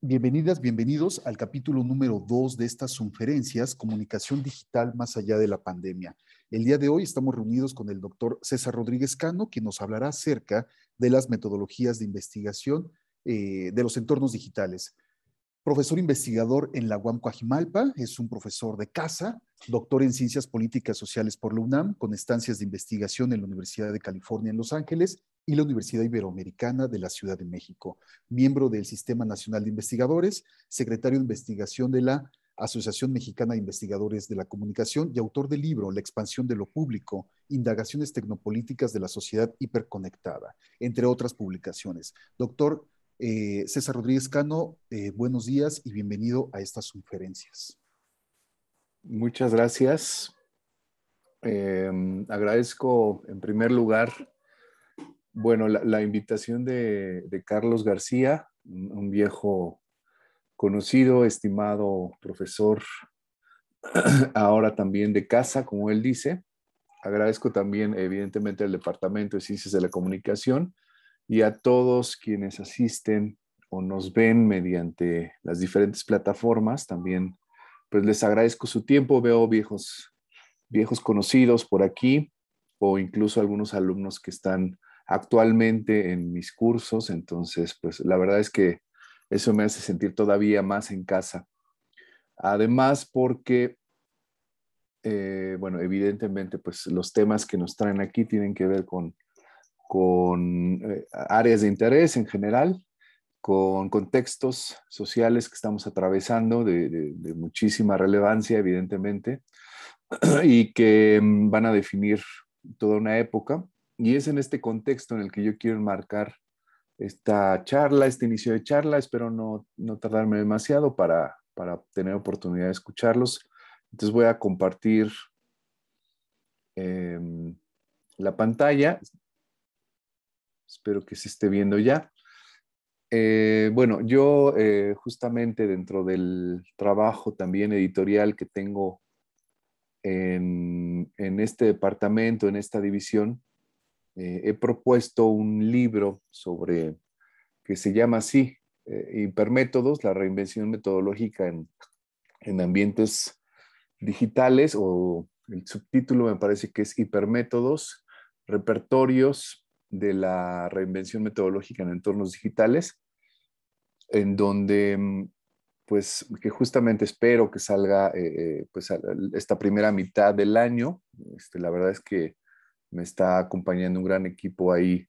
Bienvenidas, bienvenidos al capítulo número 2 de estas conferencias, Comunicación Digital más allá de la pandemia. El día de hoy estamos reunidos con el doctor César Rodríguez Cano, quien nos hablará acerca de las metodologías de investigación eh, de los entornos digitales. Profesor investigador en la UAM Coajimalpa, es un profesor de casa, doctor en Ciencias Políticas Sociales por la UNAM, con estancias de investigación en la Universidad de California en Los Ángeles y la Universidad Iberoamericana de la Ciudad de México, miembro del Sistema Nacional de Investigadores, secretario de investigación de la Asociación Mexicana de Investigadores de la Comunicación y autor del libro La expansión de lo público, indagaciones tecnopolíticas de la sociedad hiperconectada, entre otras publicaciones. Doctor eh, César Rodríguez Cano, eh, buenos días y bienvenido a estas conferencias. Muchas gracias. Em, agradezco en primer lugar bueno, la, invitación de, Carlos García, un viejo conocido, estimado profesor, ahora también de casa, como él dice. Agradezco también, evidentemente, al Departamento de Ciencias de la Comunicación y a todos quienes asisten o nos ven mediante las diferentes plataformas. También, pues les agradezco su tiempo. Veo viejos, viejos conocidos por aquí o incluso algunos alumnos que están actualmente en mis cursos. Entonces, pues la verdad es que eso me hace sentir todavía más en casa. Además, porque, eh, bueno, evidentemente, pues los temas que nos traen aquí tienen que ver con, con eh, áreas de interés en general, con contextos sociales que estamos atravesando de muchísima relevancia, evidentemente, y que mm, van a definir toda una época y es en este contexto en el que yo quiero enmarcar esta charla, este inicio de charla. Espero no, no tardarme demasiado para, para tener oportunidad de escucharlos. Entonces voy a compartir em, la pantalla. Espero que se esté viendo ya. Eh, bueno, yo eh, justamente dentro del trabajo también editorial que tengo en, en, este departamento, en esta división, eh, he propuesto un libro sobre, que se llama así, eh, Hipermétodos, la reinvención metodológica en, ambientes digitales, o el subtítulo me parece que es Hipermétodos, repertorios de la reinvención metodológica en entornos digitales, en donde, mm, pues, que justamente espero que salga, eh, pues, esta primera mitad del año. Este, la verdad es que me está acompañando un gran equipo ahí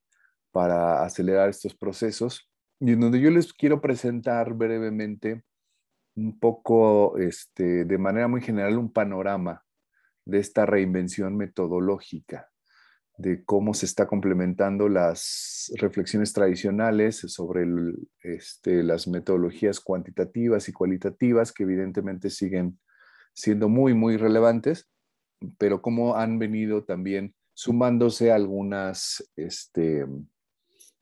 para acelerar estos procesos y en donde yo les quiero presentar brevemente un poco, este, de manera muy general, un panorama de esta reinvención metodológica, de cómo se está complementando las reflexiones tradicionales sobre este, las metodologías cuantitativas y cualitativas, que evidentemente siguen siendo muy, muy relevantes, pero cómo han venido también sumándose algunas, este,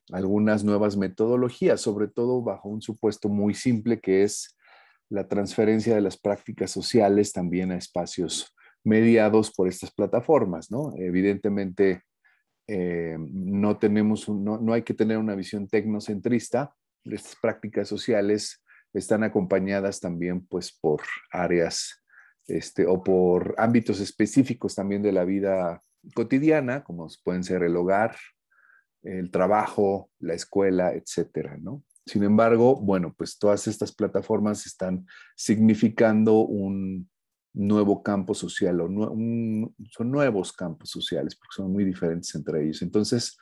algunas nuevas metodologías, sobre todo bajo un supuesto muy simple que es la transferencia de las prácticas sociales también a espacios mediados por estas plataformas, ¿no? Evidentemente, eh, no, tenemos no, hay que tener una visión tecnocentrista. Estas prácticas sociales están acompañadas también pues, por áreas este, o por ámbitos específicos también de la vida cotidiana, como pueden ser el hogar, el trabajo, la escuela, etcétera, ¿no? Sin embargo, bueno, pues todas estas plataformas están significando un nuevo campo social, o son nuevos campos sociales, porque son muy diferentes entre ellos. Entonces,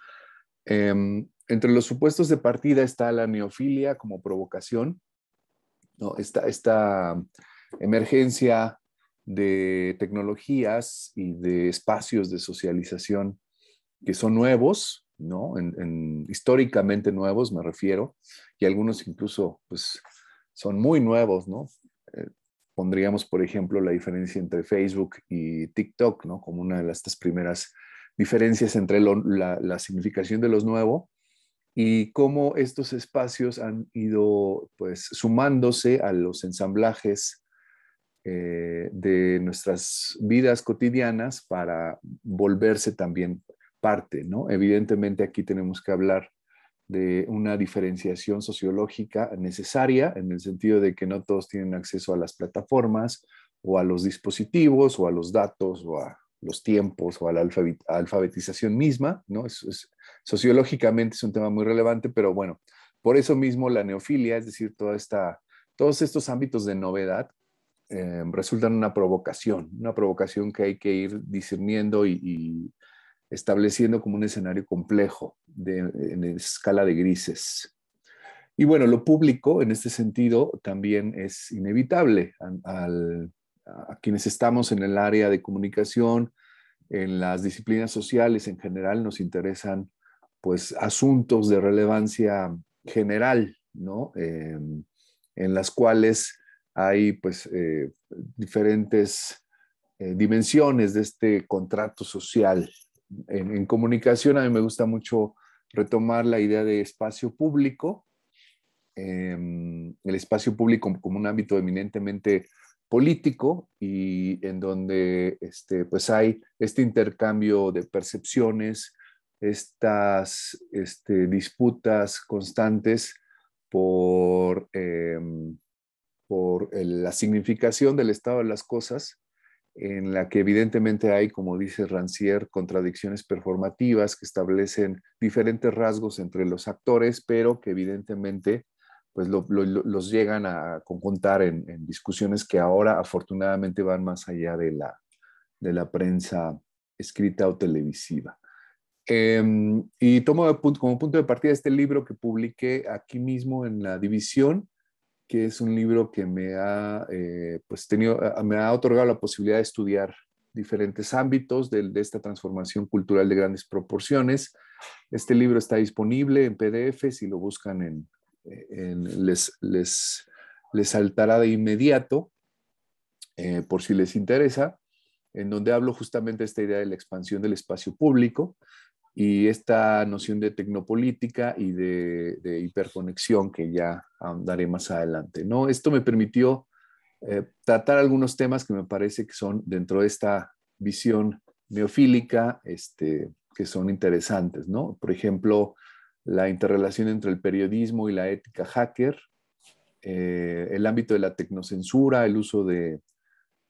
em, entre los supuestos de partida está la neofilia como provocación, ¿no? esta emergencia de tecnologías y de espacios de socialización que son nuevos, ¿no? En, históricamente nuevos, me refiero, y algunos incluso, pues, son muy nuevos, ¿no? Eh, pondríamos, por ejemplo, la diferencia entre Facebook y TikTok, ¿no? Como una de estas primeras diferencias entre la, significación de los nuevos y cómo estos espacios han ido, pues, sumándose a los ensamblajes eh, de nuestras vidas cotidianas para volverse también parte, ¿no? Evidentemente aquí tenemos que hablar de una diferenciación sociológica necesaria, en el sentido de que no todos tienen acceso a las plataformas o a los dispositivos o a los datos o a los tiempos o a la alfabetización misma, ¿no? sociológicamente es un tema muy relevante, pero bueno, por eso mismo la neofilia, es decir, toda esta, todos estos ámbitos de novedad Em, resultan una provocación, una provocación que hay que ir discerniendo y, estableciendo como un escenario complejo de, en escala de grises. Y bueno, lo público en este sentido también es inevitable a, quienes estamos en el área de comunicación, en las disciplinas sociales en general nos interesan pues asuntos de relevancia general, ¿no? Em, en las cuales hay pues eh, diferentes eh, dimensiones de este contrato social. En, comunicación a mí me gusta mucho retomar la idea de espacio público, em, el espacio público como un ámbito eminentemente político y en donde este, pues hay este intercambio de percepciones, estas este, disputas constantes por em, por eh, la significación del estado de las cosas, en la que evidentemente hay, como dice Rancière, contradicciones performativas que establecen diferentes rasgos entre los actores, pero que evidentemente pues los llegan a conjuntar en, discusiones que ahora afortunadamente van más allá de la, de la prensa escrita o televisiva. Em, y tomo como punto de partida este libro que publiqué aquí mismo en la división, que es un libro que me ha, eh, pues, me ha otorgado la posibilidad de estudiar diferentes ámbitos de, esta transformación cultural de grandes proporciones. Este libro está disponible en PDF, si lo buscan en, les, saltará de inmediato, eh, por si les interesa, en donde hablo justamente de esta idea de la expansión del espacio público y esta noción de tecnopolítica y de, hiperconexión que ya daré más adelante. ¿no? Esto me permitió eh, tratar algunos temas que me parece que son dentro de esta visión neofílica, este, que son interesantes, ¿no? Por ejemplo, la interrelación entre el periodismo y la ética hacker, eh, el ámbito de la tecnocensura, el uso de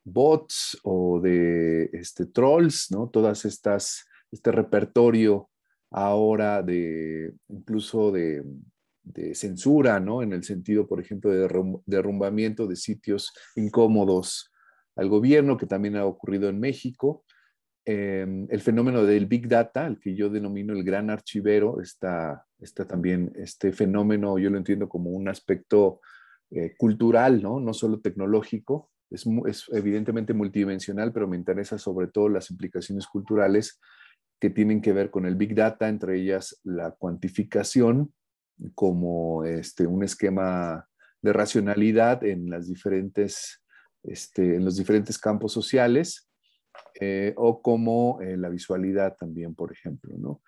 bots o de este, trolls, ¿no? Todas estas este repertorio ahora de incluso de, censura, ¿no? En el sentido, por ejemplo, de derrumbamiento de sitios incómodos al gobierno, que también ha ocurrido en México. Em, el fenómeno del Big Data, el que yo denomino el gran archivero, está, también este fenómeno, yo lo entiendo como un aspecto eh, cultural, ¿no? no solo tecnológico, es, es, evidentemente multidimensional, pero me interesa sobre todo las implicaciones culturales que tienen que ver con el Big Data, entre ellas la cuantificación como este, un esquema de racionalidad en, las diferentes, este, en los diferentes campos sociales eh, o como eh, la visualidad también, por ejemplo. ¿no?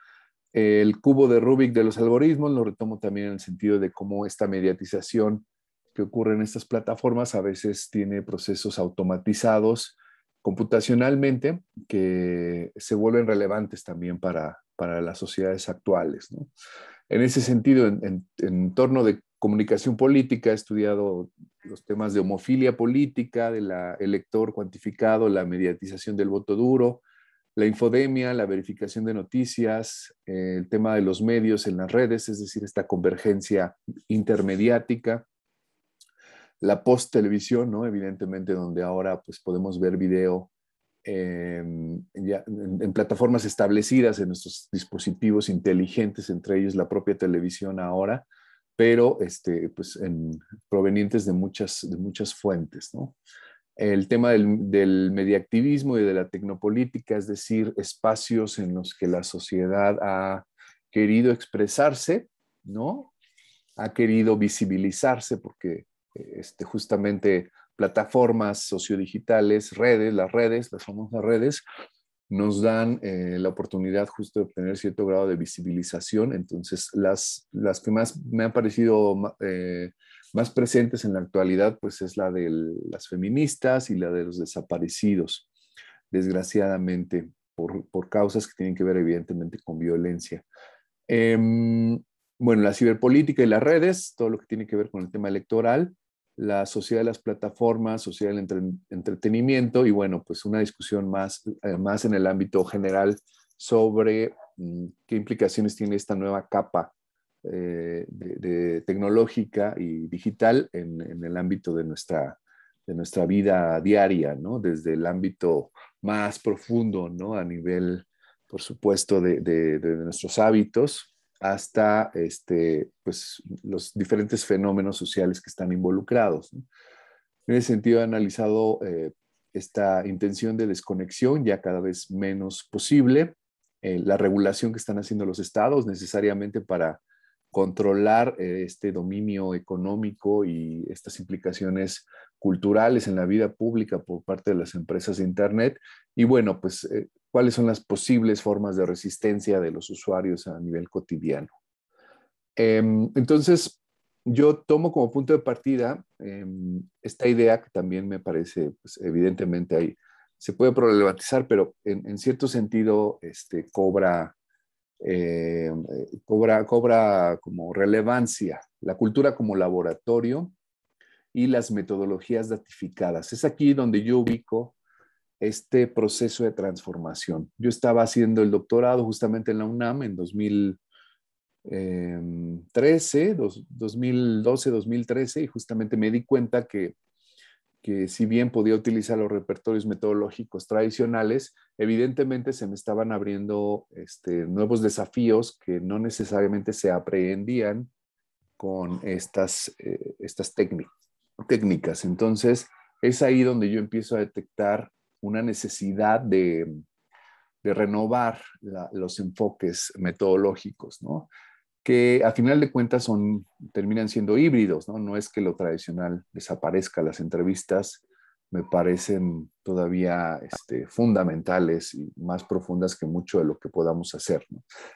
El cubo de Rubik de los algoritmos lo retomo también en el sentido de cómo esta mediatización que ocurre en estas plataformas a veces tiene procesos automatizados computacionalmente que se vuelven relevantes también para, las sociedades actuales. En ese sentido, en, torno de comunicación política, he estudiado los temas de homofilia política, del elector cuantificado, la mediatización del voto duro, la infodemia, la verificación de noticias, el tema de los medios en las redes, es decir, esta convergencia intermediática, la post-televisión, ¿no? Evidentemente, donde ahora pues, podemos ver video em, en, plataformas establecidas, en nuestros dispositivos inteligentes, entre ellos la propia televisión ahora, pero este, pues, provenientes de muchas, de muchas fuentes, El tema del, del mediactivismo y de la tecnopolítica, es decir, espacios en los que la sociedad ha querido expresarse, ¿no? Ha querido visibilizarse porque este, justamente plataformas sociodigitales, redes, las redes, las famosas redes, nos dan eh, la oportunidad justo de obtener cierto grado de visibilización. Entonces, las, que más me han parecido eh, más presentes en la actualidad, pues es la de las feministas y la de los desaparecidos, desgraciadamente, por, causas que tienen que ver evidentemente con violencia. Em, bueno, la ciberpolítica y las redes, todo lo que tiene que ver con el tema electoral, la sociedad de las plataformas, sociedad del entretenimiento y bueno, pues una discusión más, eh, más en el ámbito general sobre mm, qué implicaciones tiene esta nueva capa eh, de, tecnológica y digital en, el ámbito de nuestra, de nuestra vida diaria, ¿no? Desde el ámbito más profundo, ¿no? A nivel, por supuesto, de, de nuestros hábitos, hasta este, pues, los diferentes fenómenos sociales que están involucrados. En ese sentido, he analizado eh, esta intención de desconexión ya cada vez menos posible, eh, la regulación que están haciendo los estados necesariamente para controlar eh, este dominio económico y estas implicaciones culturales en la vida pública por parte de las empresas de Internet. Y bueno, pues cuáles son las posibles formas de resistencia de los usuarios a nivel cotidiano. Em, entonces, yo tomo como punto de partida em, esta idea que también me parece, pues, evidentemente, ahí se puede problematizar, pero en, cierto sentido este, cobra, em, cobra, cobra como relevancia la cultura como laboratorio y las metodologías datificadas. Es aquí donde yo ubico este proceso de transformación. Yo estaba haciendo el doctorado justamente en la UNAM en 2013, 2012, 2013, y justamente me di cuenta que, si bien podía utilizar los repertorios metodológicos tradicionales, evidentemente se me estaban abriendo este, nuevos desafíos que no necesariamente se aprehendían con estas, eh, estas técnicas. Entonces, es ahí donde yo empiezo a detectar una necesidad de, renovar los enfoques metodológicos, que a final de cuentas son, terminan siendo híbridos, ¿no? es que lo tradicional desaparezca, las entrevistas me parecen todavía este, fundamentales y más profundas que mucho de lo que podamos hacer.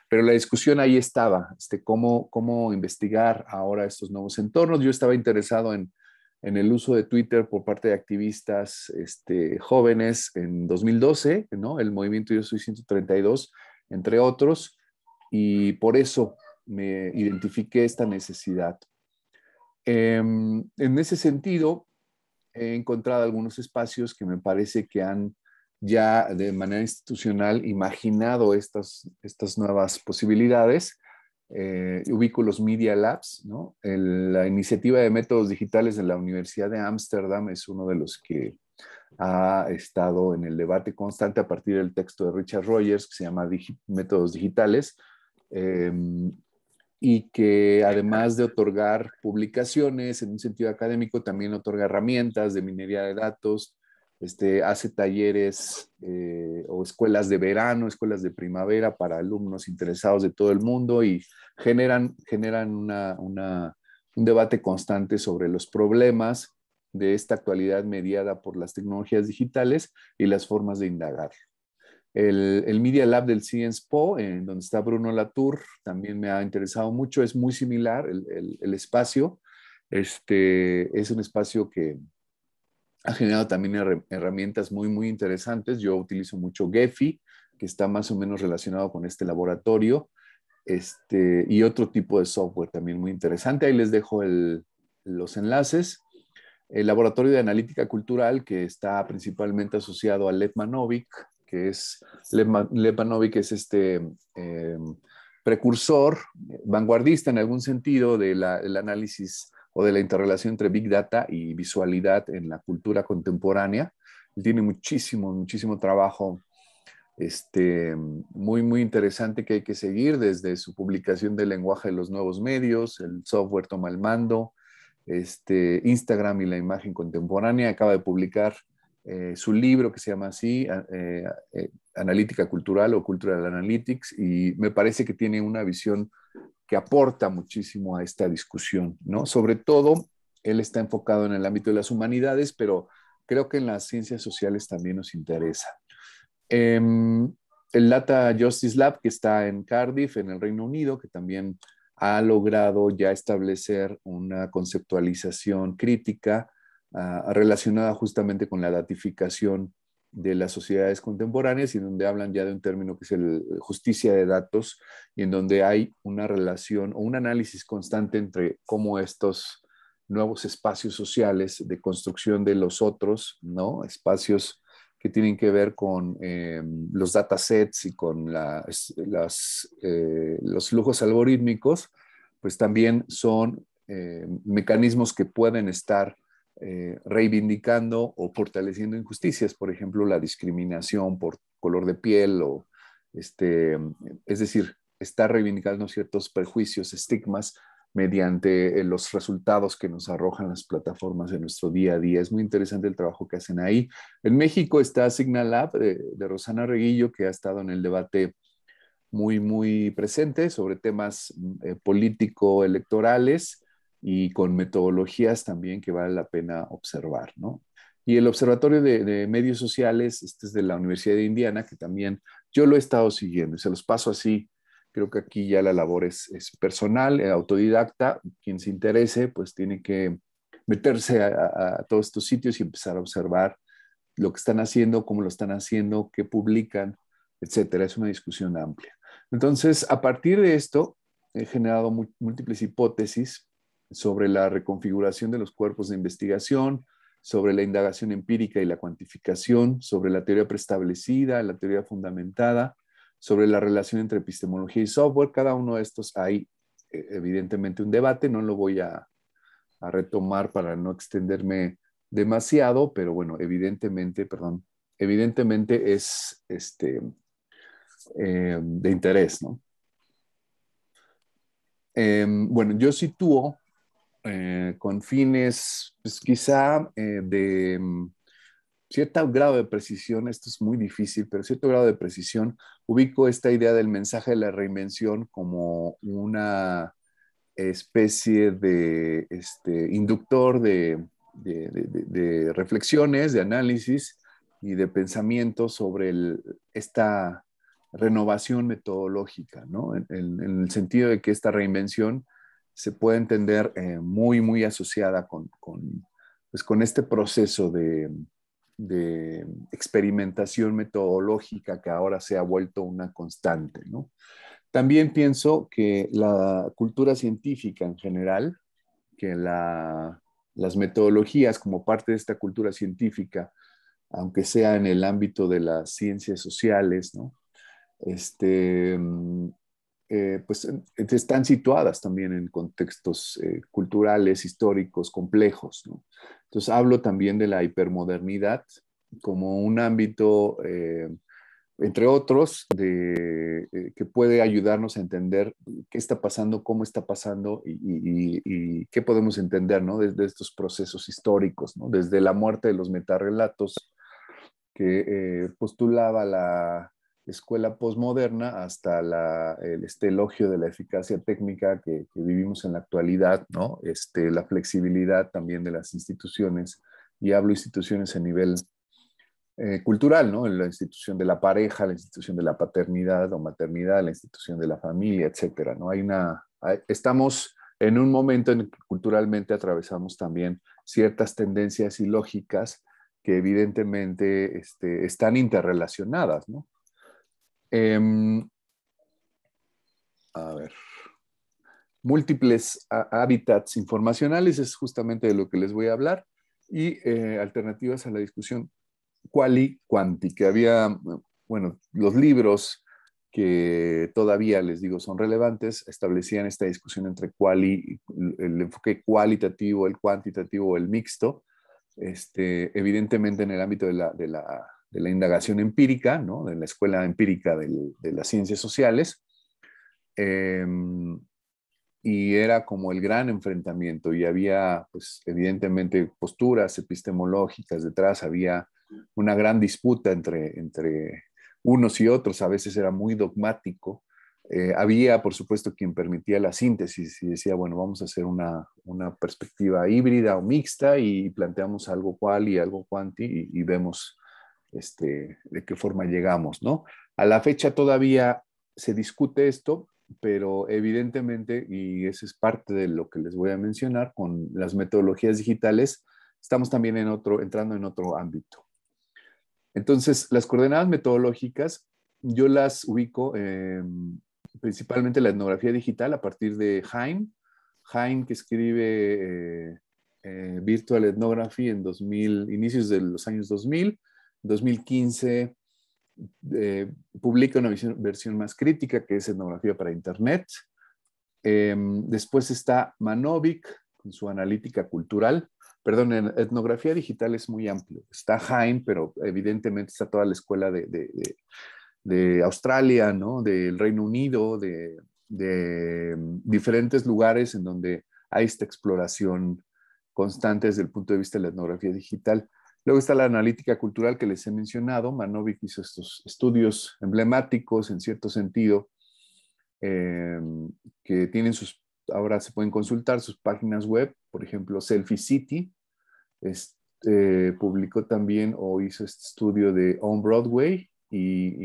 Pero la discusión ahí estaba, este, cómo, cómo investigar ahora estos nuevos entornos. Yo estaba interesado en, en el uso de Twitter por parte de activistas este, jóvenes en 2012, el movimiento Yo Soy 132, entre otros, y por eso me identifiqué esta necesidad. Em, en ese sentido, he encontrado algunos espacios que me parece que han ya de manera institucional imaginado estas, estas nuevas posibilidades eh, los Media Labs, la iniciativa de métodos digitales de la Universidad de Ámsterdam es uno de los que ha estado en el debate constante a partir del texto de Richard Rogers que se llama Métodos Digitales em, y que además de otorgar publicaciones en un sentido académico, también otorga herramientas de minería de datos, este, hace talleres eh, o escuelas de verano, escuelas de primavera para alumnos interesados de todo el mundo y generan, generan un debate constante sobre los problemas de esta actualidad mediada por las tecnologías digitales y las formas de indagar. El, el Media Lab del Science Po, en donde está Bruno Latour, también me ha interesado mucho, es muy similar el, el, el espacio. Este, es un espacio que, ha generado también herramientas muy, muy interesantes. Yo utilizo mucho Gephi, que está más o menos relacionado con este laboratorio, este, y otro tipo de software también muy interesante. Ahí les dejo los enlaces. El Laboratorio de Analítica Cultural, que está principalmente asociado a Lev Manovic, que es, es este em, precursor, vanguardista en algún sentido del análisis de la interrelación entre Big Data y visualidad en la cultura contemporánea. tiene muchísimo, muchísimo trabajo este, muy, muy interesante que hay que seguir desde su publicación del lenguaje de los nuevos medios, el software toma el mando, este, Instagram y la imagen contemporánea. Acaba de publicar eh, su libro que se llama así, eh, eh, Analítica Cultural o Cultural Analytics, y me parece que tiene una visión que aporta muchísimo a esta discusión, ¿no? Sobre todo, él está enfocado en el ámbito de las humanidades, pero creo que en las ciencias sociales también nos interesa. Em, el Data Justice Lab, que está en Cardiff, en el Reino Unido, que también ha logrado ya establecer una conceptualización crítica ah, relacionada justamente con la datificación de las sociedades contemporáneas y en donde hablan ya de un término que es el eh, justicia de datos y en donde hay una relación o un análisis constante entre cómo estos nuevos espacios sociales de construcción de los otros, ¿no? Espacios que tienen que ver con em, los datasets y con eh, los flujos algorítmicos, pues también son em, mecanismos que pueden estar eh, reivindicando o fortaleciendo injusticias, por ejemplo, la discriminación por color de piel o, este, es decir, está reivindicando ciertos perjuicios estigmas mediante eh, los resultados que nos arrojan las plataformas de nuestro día a día. Es muy interesante el trabajo que hacen ahí. En México está Signal Lab eh, de, Rosana Reguillo, que ha estado en el debate muy, muy presente sobre temas político-electorales y con metodologías también que vale la pena observar, ¿no? Y el Observatorio de, Medios Sociales, este es de la Universidad de Indiana, que también yo lo he estado siguiendo se los paso así. Creo que aquí ya la labor es, personal, eh, autodidacta. Quien se interese, pues tiene que meterse a, a, todos estos sitios y empezar a observar lo que están haciendo, cómo lo están haciendo, qué publican, etcétera. Es una discusión amplia. Entonces, a partir de esto, he generado múltiples hipótesis sobre la reconfiguración de los cuerpos de investigación, sobre la indagación empírica y la cuantificación, sobre la teoría preestablecida, la teoría fundamentada, sobre la relación entre epistemología y software. Cada uno de estos hay e, evidentemente un debate, no lo voy a, retomar para no extenderme demasiado, pero bueno, evidentemente, perdón, evidentemente es este, eh, de interés, ¿no? Em, bueno, yo sitúo eh, con fines, pues quizá eh, de mm, cierto grado de precisión, esto es muy difícil, pero cierto grado de precisión, ubico esta idea del mensaje de la reinvención como una especie de este, inductor de, reflexiones, de análisis y de pensamiento sobre esta renovación metodológica, ¿no? en, el sentido de que esta reinvención se puede entender eh, muy, muy asociada con, con, pues, este proceso de, experimentación metodológica que ahora se ha vuelto una constante. ¿no? También pienso que la cultura científica en general, que las metodologías como parte de esta cultura científica, aunque sea en el ámbito de las ciencias sociales, ¿no? este, mm, eh, pues están situadas también en contextos eh, culturales, históricos, complejos. Entonces hablo también de la hipermodernidad como un ámbito, eh, entre otros, de, que puede ayudarnos a entender qué está pasando, cómo está pasando y, qué podemos entender ¿no? desde estos procesos históricos, desde la muerte de los metarrelatos que postulaba la escuela posmoderna hasta este elogio de la eficacia técnica que, vivimos en la actualidad, ¿no? este, la flexibilidad también de las instituciones, y hablo instituciones a nivel eh, cultural, ¿no? la institución de la pareja, la institución de la paternidad o maternidad, la institución de la familia, etcétera, ¿no? Hay estamos en un momento en el que culturalmente atravesamos también ciertas tendencias y lógicas que evidentemente este, están interrelacionadas, ¿no? Em, a ver. Múltiples hábitats informacionales es justamente de lo que les voy a hablar y eh, alternativas a la discusión quali quanti, que había, bueno, los libros que todavía les digo son relevantes, establecían esta discusión entre y el enfoque cualitativo, el cuantitativo, o el mixto. Este, evidentemente en el ámbito de la de la indagación empírica, ¿no? de la escuela empírica de las ciencias sociales, em, y era como el gran enfrentamiento y había, pues, evidentemente, posturas epistemológicas detrás, había una gran disputa entre, entre unos y otros, a veces era muy dogmático. Eh, había, por supuesto, quien permitía la síntesis y decía, bueno, vamos a hacer una, perspectiva híbrida o mixta y planteamos algo cual y algo cuanti y, y vemos este, de qué forma llegamos, ¿no? A la fecha todavía se discute esto, pero evidentemente, y eso es parte de lo que les voy a mencionar, con las metodologías digitales, estamos también en otro, entrando en otro ámbito. Entonces, las coordenadas metodológicas, yo las ubico eh, principalmente la etnografía digital a partir de Haim, Haim que escribe eh, eh, Virtual Ethnography en 2000, inicios de los años 2000, 2015 eh, publica una versión más crítica que es Etnografía para Internet. Eh, después está Manovic con su analítica cultural. Perdón, etnografía digital es muy amplio. Está Haim, pero evidentemente está toda la escuela de, Australia, ¿no? del Reino Unido, de, diferentes lugares en donde hay esta exploración constante desde el punto de vista de la etnografía digital. Luego está la analítica cultural que les he mencionado. Manovic hizo estos estudios emblemáticos, en cierto sentido, eh, que tienen sus, ahora se pueden consultar sus páginas web, por ejemplo, Selfie City. Este, publicó también o hizo este estudio de On Broadway y,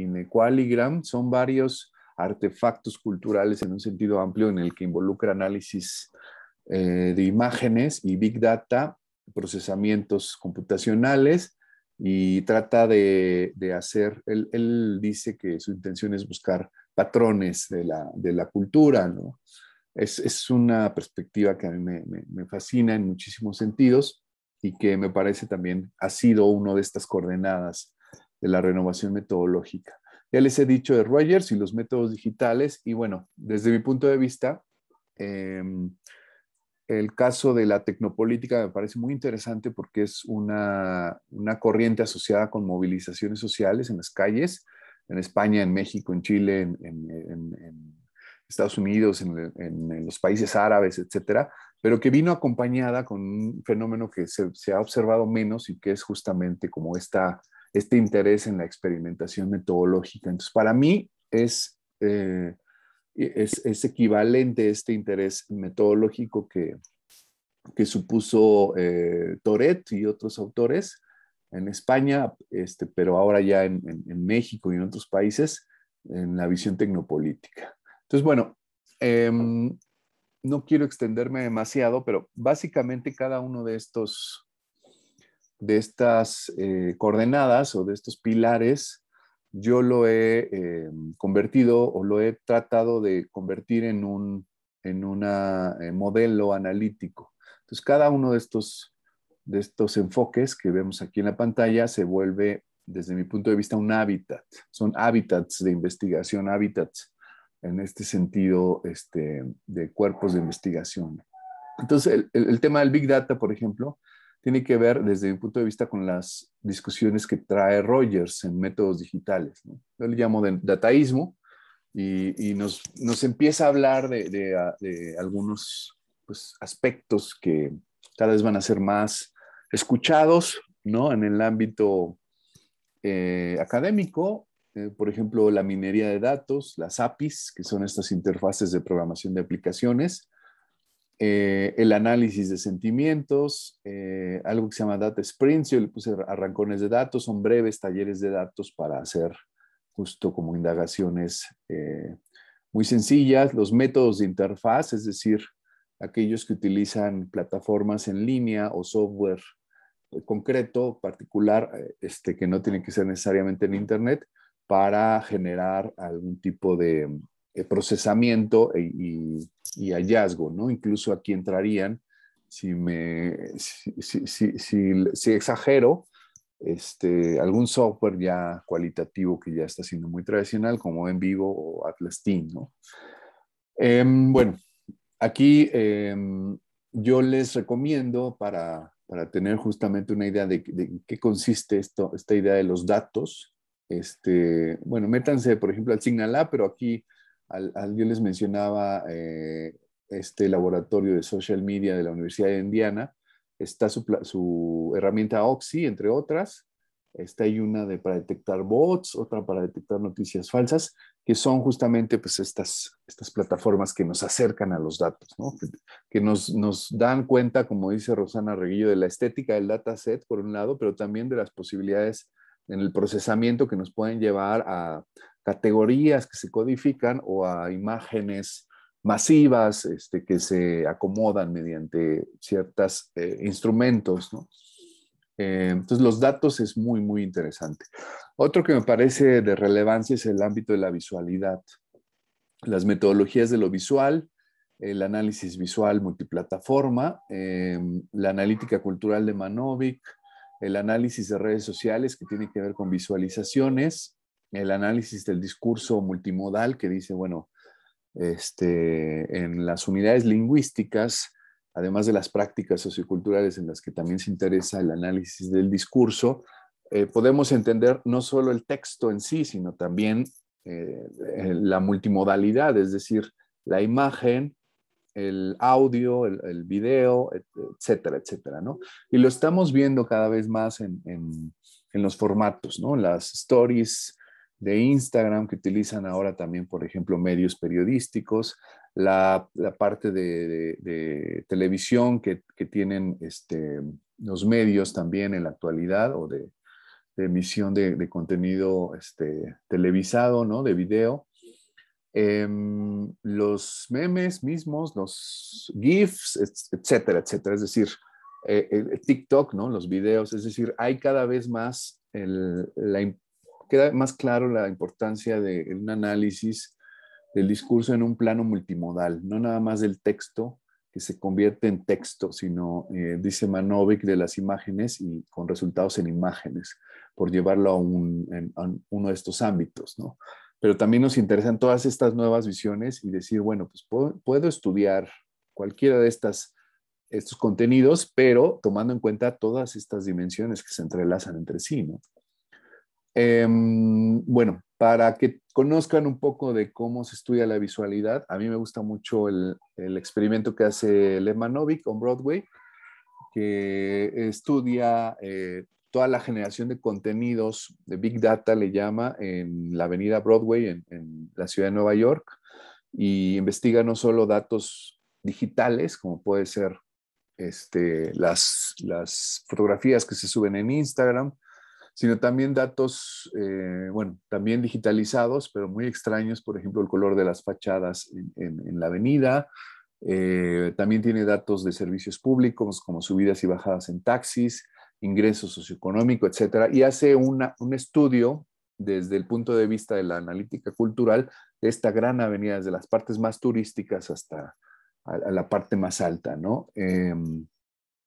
Son varios artefactos culturales en un sentido amplio en el que involucra análisis eh, de imágenes y big data procesamientos computacionales y trata de, hacer, él, dice que su intención es buscar patrones de la, cultura, ¿no? Es, una perspectiva que a mí me, fascina en muchísimos sentidos y que me parece también ha sido una de estas coordenadas de la renovación metodológica. Ya les he dicho de Rogers y los métodos digitales y bueno, desde mi punto de vista, eh, el caso de la tecnopolítica me parece muy interesante porque es una, corriente asociada con movilizaciones sociales en las calles, en España, en México, en Chile, en, Estados Unidos, en, los países árabes, etcétera, pero que vino acompañada con un fenómeno que se, ha observado menos y que es justamente como esta, este interés en la experimentación metodológica. Entonces, para mí es eh, e, es, es equivalente este interés metodológico que, que supuso eh, Toret y otros autores en España, este, pero ahora ya en, México y en otros países, en la visión tecnopolítica. Entonces, bueno, em, no quiero extenderme demasiado, pero básicamente cada uno de estos de estas eh, coordenadas o de estos pilares yo lo he eh, convertido o lo he tratado de convertir en un eh, modelo analítico. Entonces, cada uno de estos, enfoques que vemos aquí en la pantalla se vuelve, desde mi punto de vista, un hábitat. Son hábitats de investigación, hábitats en este sentido este, de cuerpos de investigación. Entonces, el tema del Big Data, por ejemplo, tiene que ver, desde mi punto de vista, con las discusiones que trae Rogers en métodos digitales. Yo le llamo de dataísmo y, nos, nos, empieza a hablar de, ah, algunos pues, aspectos que cada vez van a ser más escuchados ¿no? en el ámbito eh, académico. Eh, por ejemplo, la minería de datos, las APIs, que son estas interfaces de programación de aplicaciones, eh, el análisis de sentimientos, eh, algo que se llama Data Sprints, yo le puse arrancones de datos, son breves talleres de datos para hacer justo como indagaciones eh, muy sencillas, los métodos de interfaz, es decir, aquellos que utilizan plataformas en línea o software concreto, particular, este, que no tiene que ser necesariamente en Internet, para generar algún tipo de, eh, procesamiento e, y, hallazgo, ¿no? Incluso aquí entrarían, si, me, si, exagero, este, algún software ya cualitativo que ya está siendo muy tradicional, como en vivo o Atlas Team, ¿no? Em, bueno, aquí em, yo les recomiendo para, tener justamente una idea de, qué consiste esto, esta idea de los datos. Este, bueno, métanse, por ejemplo, al Signal A, pero aquí al, yo les mencionaba eh, este laboratorio de social media de la Universidad de Indiana. Está su, herramienta Oxy, entre otras. Está hay una de, para detectar bots, otra para detectar noticias falsas, que son justamente pues, estas, estas plataformas que nos acercan a los datos, que, nos, nos, dan cuenta, como dice Rosana Reguillo, de la estética del dataset, por un lado, pero también de las posibilidades en el procesamiento que nos pueden llevar a, categorías que se codifican o a imágenes masivas este, que se acomodan mediante ciertos eh, instrumentos. Eh, entonces, los datos es muy, muy interesante. Otro que me parece de relevancia es el ámbito de la visualidad. Las metodologías de lo visual, el análisis visual multiplataforma, em, la analítica cultural de Manovic, el análisis de redes sociales que tiene que ver con visualizaciones, el análisis del discurso multimodal que dice, bueno, este, en las unidades lingüísticas, además de las prácticas socioculturales en las que también se interesa el análisis del discurso, eh, podemos entender no solo el texto en sí, sino también eh, la multimodalidad, es decir, la imagen, el audio, el, video, etcétera, etcétera, ¿no? Y lo estamos viendo cada vez más en, en los formatos, ¿no? Las stories, de Instagram que utilizan ahora también, por ejemplo, medios periodísticos, la, parte de, televisión que, tienen este, los medios también en la actualidad o de, emisión de, contenido este, televisado, ¿no? De video. Em, los memes mismos, los GIFs, etcétera, etcétera. Es decir, eh, TikTok, ¿no? Los videos, es decir, hay cada vez más el, la, queda más claro la importancia de un análisis del discurso en un plano multimodal, no nada más del texto que se convierte en texto, sino, eh, dice Manovic, de las imágenes y con resultados en imágenes, por llevarlo a, uno de estos ámbitos, ¿no? Pero también nos interesan todas estas nuevas visiones y decir, bueno, pues puedo, estudiar cualquiera de estas, estos contenidos, pero tomando en cuenta todas estas dimensiones que se entrelazan entre sí, ¿no? Em, bueno, para que conozcan un poco de cómo se estudia la visualidad, a mí me gusta mucho el, experimento que hace Lemanovic en Broadway, que estudia eh, toda la generación de contenidos de Big Data, le llama, en la avenida Broadway, en, la ciudad de Nueva York, y investiga no solo datos digitales, como puede ser este, las fotografías que se suben en Instagram, sino también datos, eh, bueno, también digitalizados, pero muy extraños, por ejemplo, el color de las fachadas en, la avenida. Eh, también tiene datos de servicios públicos, como subidas y bajadas en taxis, ingreso socioeconómico, etcétera, y hace un estudio desde el punto de vista de la analítica cultural de esta gran avenida, desde las partes más turísticas hasta la parte más alta, ¿no? Em,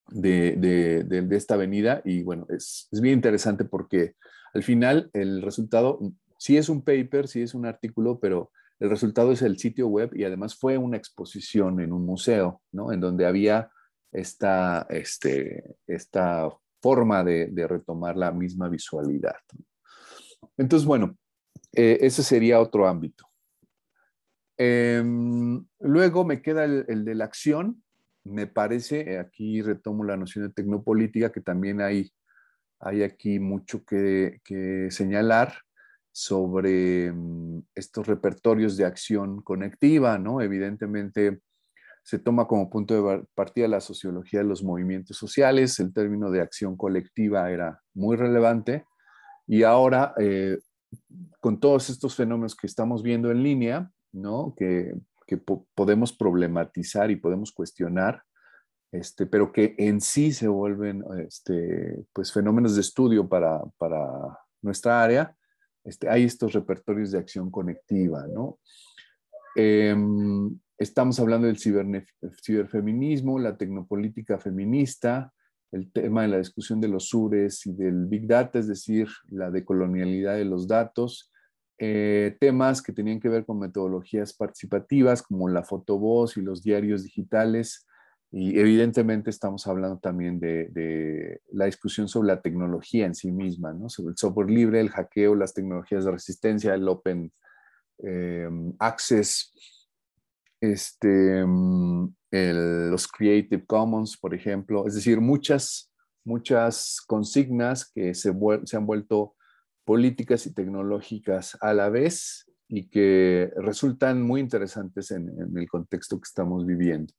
de, esta avenida y bueno, es, es, bien interesante porque al final el resultado, si es un paper, si es un artículo, pero el resultado es el sitio web y además fue una exposición en un museo, ¿no? En donde había esta, este, esta forma de, retomar la misma visualidad. Entonces, bueno, eh, ese sería otro ámbito. Em, luego me queda el, el, de la acción, me parece, eh, aquí retomo la noción de tecnopolítica, que también hay, hay aquí mucho que, señalar sobre mm, estos repertorios de acción conectiva, ¿no? Evidentemente se toma como punto de partida la sociología de los movimientos sociales, el término de acción colectiva era muy relevante y ahora eh, con todos estos fenómenos que estamos viendo en línea, ¿no? Que que podemos problematizar y podemos cuestionar, este, pero que en sí se vuelven este, pues, fenómenos de estudio para, para nuestra área, este, hay estos repertorios de acción conectiva. ¿no? Em, estamos hablando del ciberfeminismo, la tecnopolítica feminista, el tema de la discusión de los sures y del big data, es decir, la decolonialidad de los datos, eh, temas que tenían que ver con metodologías participativas como la fotovoz y los diarios digitales. Y evidentemente estamos hablando también de, la discusión sobre la tecnología en sí misma, ¿no? sobre el software libre, el hackeo, las tecnologías de resistencia, el open eh, access, este, mm, los Creative Commons, por ejemplo. Es decir, muchas, muchas consignas que se, se han vuelto políticas y tecnológicas a la vez y que resultan muy interesantes en, el contexto que estamos viviendo.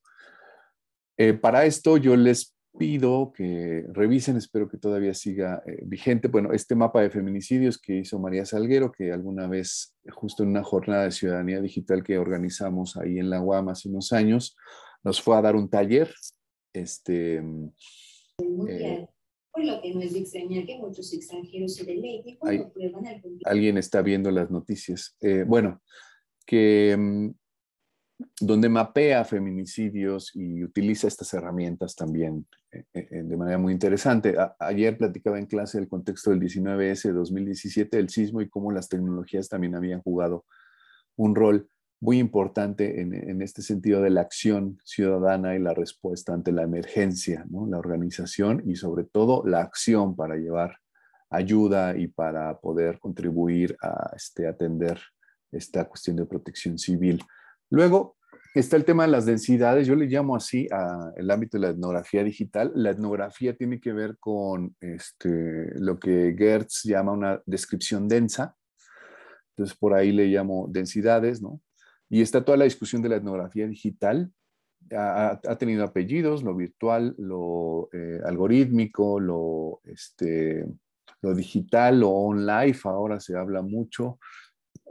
Eh, para esto yo les pido que revisen, espero que todavía siga eh, vigente, bueno, este mapa de feminicidios que hizo María Salguero, que alguna vez, justo en una jornada de ciudadanía digital que organizamos ahí en la UAM hace unos años, nos fue a dar un taller, este, muy eh, bien por lo que no es de extrañar que muchos extranjeros se deleiten cuando prueban algún... Alguien está viendo las noticias. Eh, bueno, que mm, donde mapea feminicidios y utiliza estas herramientas también eh, eh, de manera muy interesante. ayer platicaba en clase el contexto del 19S, 2017, el sismo y cómo las tecnologías también habían jugado un rol muy importante en, este sentido de la acción ciudadana y la respuesta ante la emergencia, ¿no? la organización y sobre todo la acción para llevar ayuda y para poder contribuir a este, atender esta cuestión de protección civil. Luego está el tema de las densidades, yo le llamo así a el ámbito de la etnografía digital. La etnografía tiene que ver con este, lo que Gertz llama una descripción densa, entonces por ahí le llamo densidades, ¿no? Y está toda la discusión de la etnografía digital. Ha, tenido apellidos, lo virtual, lo eh, algorítmico, lo, este, lo digital, lo online, ahora se habla mucho,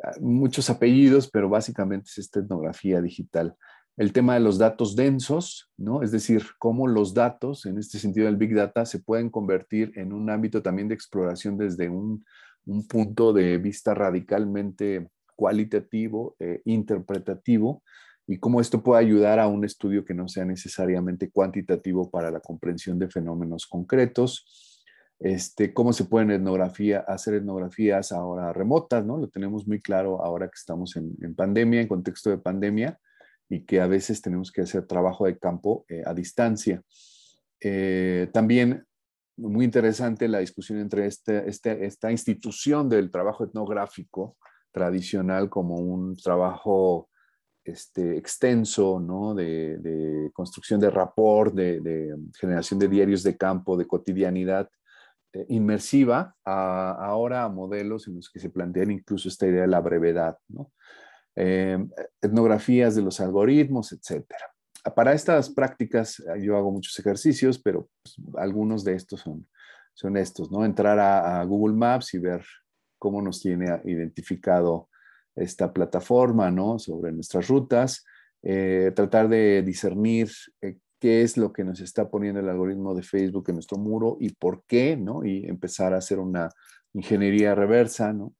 ah, muchos apellidos, pero básicamente es esta etnografía digital. El tema de los datos densos, ¿no? Es decir, cómo los datos, en este sentido del Big Data, se pueden convertir en un ámbito también de exploración desde un, un punto de vista radicalmente cualitativo, eh, interpretativo, y cómo esto puede ayudar a un estudio que no sea necesariamente cuantitativo para la comprensión de fenómenos concretos. Este, cómo se pueden etnografía, hacer etnografías ahora remotas, ¿no? Lo tenemos muy claro ahora que estamos en, pandemia, en contexto de pandemia, y que a veces tenemos que hacer trabajo de campo eh, a distancia. Eh, también muy interesante la discusión entre este, este, esta institución del trabajo etnográfico tradicional como un trabajo este, extenso, De, construcción de rapport, de, generación de diarios de campo, de cotidianidad eh, inmersiva, ahora a modelos en los que se plantean incluso esta idea de la brevedad, ¿no? Eh, etnografías de los algoritmos, etcétera. Para estas prácticas eh, yo hago muchos ejercicios, pero pues, algunos de estos son, estos, ¿no? Entrar a Google Maps y ver cómo nos tiene identificado esta plataforma, ¿no? Sobre nuestras rutas, eh, tratar de discernir eh, qué es lo que nos está poniendo el algoritmo de Facebook en nuestro muro y por qué, ¿no? Y empezar a hacer una ingeniería reversa, ¿no?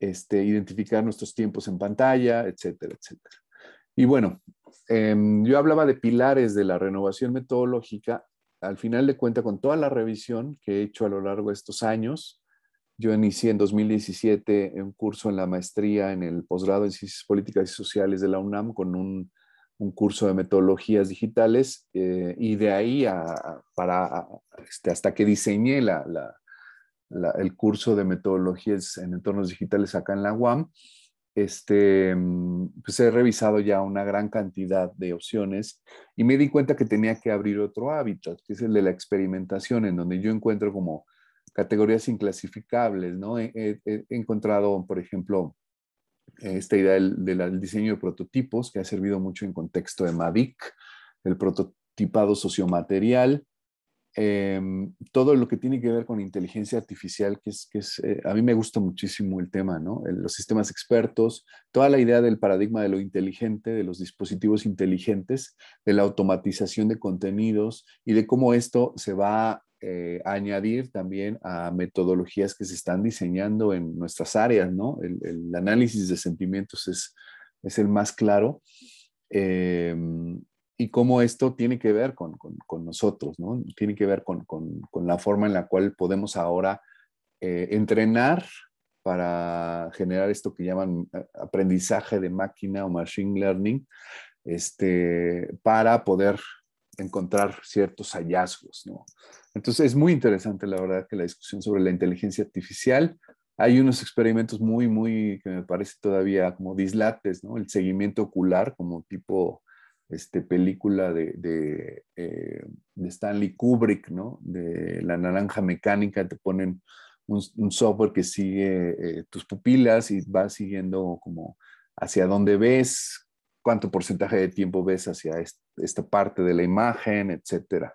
Este, identificar nuestros tiempos en pantalla, etcétera, etcétera. Y bueno, em, yo hablaba de pilares de la renovación metodológica. Al final de cuenta, con toda la revisión que he hecho a lo largo de estos años, yo inicié en 2017 un curso en la maestría en el posgrado en Ciencias Políticas y Sociales de la UNAM con un, un curso de metodologías digitales eh, y de ahí para, este, hasta que diseñé la, el curso de metodologías en entornos digitales acá en la UAM, este, pues he revisado ya una gran cantidad de opciones y me di cuenta que tenía que abrir otro hábito, que es el de la experimentación, en donde yo encuentro como categorías inclasificables, ¿no? He, encontrado, por ejemplo, esta idea del, diseño de prototipos que ha servido mucho en contexto de Mavic, el prototipado sociomaterial, em, todo lo que tiene que ver con inteligencia artificial, que es, eh, a mí me gusta muchísimo el tema, ¿no? los sistemas expertos, toda la idea del paradigma de lo inteligente, de los dispositivos inteligentes, de la automatización de contenidos y de cómo esto se va eh, añadir también a metodologías que se están diseñando en nuestras áreas, ¿no? El, análisis de sentimientos es, el más claro. Em, y cómo esto tiene que ver con, nosotros, ¿no? Tiene que ver con, la forma en la cual podemos ahora eh, entrenar para generar esto que llaman eh, aprendizaje de máquina o machine learning, este, para poder encontrar ciertos hallazgos, ¿no? Entonces es muy interesante la verdad que la discusión sobre la inteligencia artificial. Hay unos experimentos muy, muy, que me parece todavía como dislates, ¿no? El seguimiento ocular como tipo este, película de, de, eh, Stanley Kubrick, ¿no? De la naranja mecánica, te ponen un, software que sigue eh, tus pupilas y va siguiendo como hacia dónde ves, cuánto porcentaje de tiempo ves hacia esta parte de la imagen, etcétera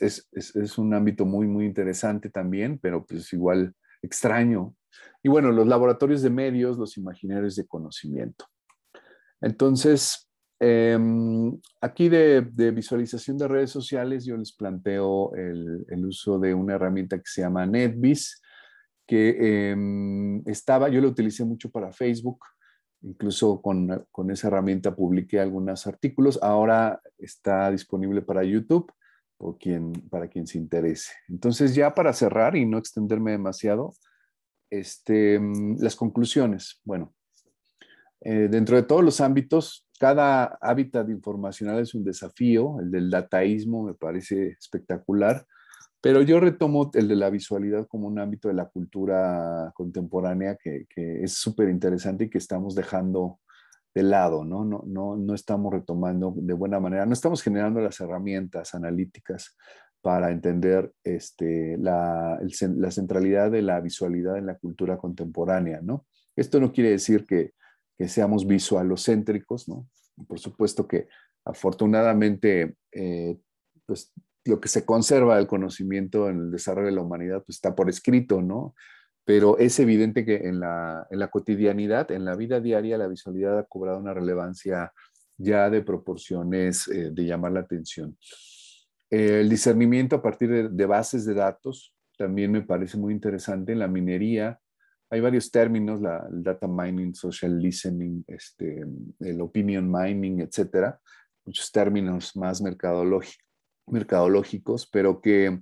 es, un ámbito muy, muy interesante también, pero pues igual extraño. Y bueno, los laboratorios de medios, los imaginarios de conocimiento. Entonces, em, aquí de, visualización de redes sociales, yo les planteo el, uso de una herramienta que se llama NetBiz, que em, estaba, yo la utilicé mucho para Facebook, incluso con, con, esa herramienta publiqué algunos artículos, ahora está disponible para YouTube para quien se interese. Entonces, ya para cerrar y no extenderme demasiado, este, mm, las conclusiones. Bueno, eh, dentro de todos los ámbitos, cada hábitat informacional es un desafío. El del dataísmo me parece espectacular, pero yo retomo el de la visualidad como un ámbito de la cultura contemporánea que, que es súper interesante y que estamos dejando de lado, ¿no? No, no, no estamos retomando de buena manera, no estamos generando las herramientas analíticas para entender este, la, centralidad de la visualidad en la cultura contemporánea, ¿no? Esto no quiere decir que, seamos visualocéntricos, ¿no? Por supuesto que afortunadamente, eh, pues lo que se conserva del conocimiento en el desarrollo de la humanidad, pues está por escrito, ¿no? pero es evidente que en la, cotidianidad, en la vida diaria, la visualidad ha cobrado una relevancia ya de proporciones eh, de llamar la atención. El discernimiento a partir de, bases de datos también me parece muy interesante. En la minería hay varios términos, la, el data mining, social listening, este, el opinion mining, etcétera. Muchos términos más mercadológicos pero que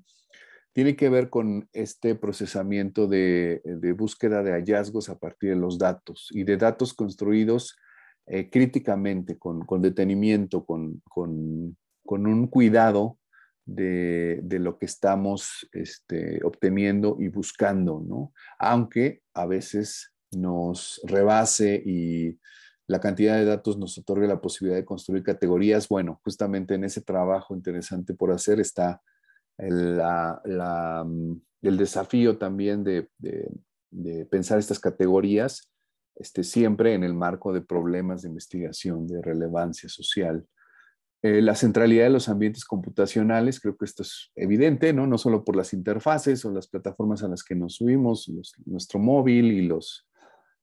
tiene que ver con este procesamiento de, búsqueda de hallazgos a partir de los datos y de datos construidos eh, críticamente, con, detenimiento, con, un cuidado de, lo que estamos este, obteniendo y buscando, ¿no? Aunque a veces nos rebase y la cantidad de datos nos otorgue la posibilidad de construir categorías. Bueno, justamente en ese trabajo interesante por hacer está el, mm, el desafío también de, pensar estas categorías este, siempre en el marco de problemas de investigación de relevancia social. Eh, la centralidad de los ambientes computacionales, creo que esto es evidente, ¿no? solo por las interfaces o las plataformas a las que nos subimos, nuestro móvil y los,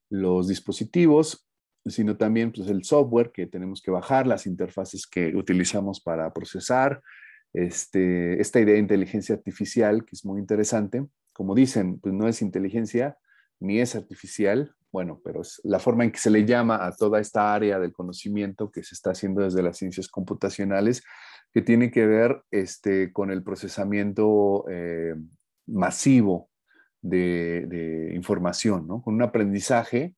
los dispositivos, sino también pues, el software que tenemos que bajar, las interfaces que utilizamos para procesar, este, esta idea de inteligencia artificial, que es muy interesante. Como dicen, pues no es inteligencia ni es artificial, bueno, pero es la forma en que se le llama a toda esta área del conocimiento que se está haciendo desde las ciencias computacionales, que tiene que ver este, con el procesamiento eh, masivo de, información, con un aprendizaje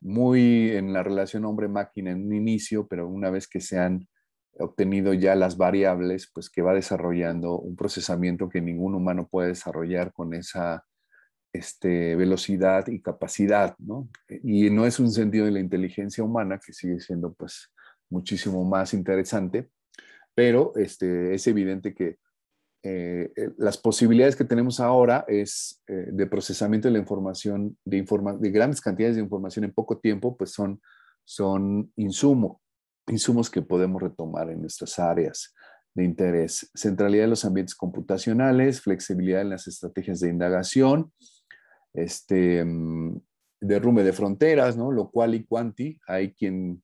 muy en la relación hombre-máquina en un inicio, pero una vez que se han obtenido ya las variables, pues que va desarrollando un procesamiento que ningún humano puede desarrollar con esa este, velocidad y capacidad, ¿no? Y no es un sentido de la inteligencia humana, que sigue siendo pues muchísimo más interesante, pero este, es evidente que eh, eh, las posibilidades que tenemos ahora es eh, de procesamiento de la información, de, de grandes cantidades de información en poco tiempo, pues son, son insumo, insumos que podemos retomar en nuestras áreas de interés. Centralidad de los ambientes computacionales, flexibilidad en las estrategias de indagación, este, mm, derrumbe de fronteras, ¿no? lo cual y cuanti. Hay quien,